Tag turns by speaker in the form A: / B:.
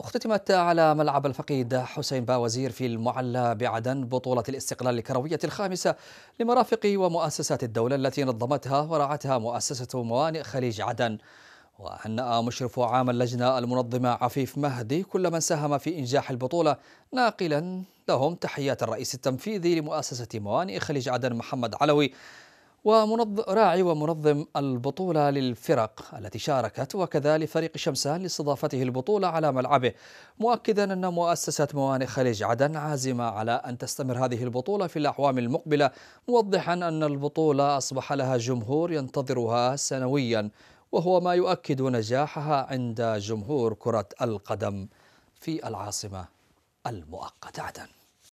A: اختتمت على ملعب الفقيد حسين باوزير في المعلى بعدن بطولة الاستقلال الكروية الخامسة لمرافق ومؤسسات الدولة التي نظمتها ورعتها مؤسسة موانئ خليج عدن وهنأ مشرف عام اللجنة المنظمة عفيف مهدي كل من ساهم في إنجاح البطولة ناقلا لهم تحيات الرئيس التنفيذي لمؤسسة موانئ خليج عدن محمد علوي وراعي ومنظم البطولة للفرق التي شاركت وكذلك فريق شمسان لاستضافته البطولة على ملعبه مؤكدا أن مؤسسة موانئ خليج عدن عازمة على أن تستمر هذه البطولة في الأعوام المقبلة موضحا أن البطولة أصبح لها جمهور ينتظرها سنويا وهو ما يؤكد نجاحها عند جمهور كرة القدم في العاصمة المؤقتة
B: عدن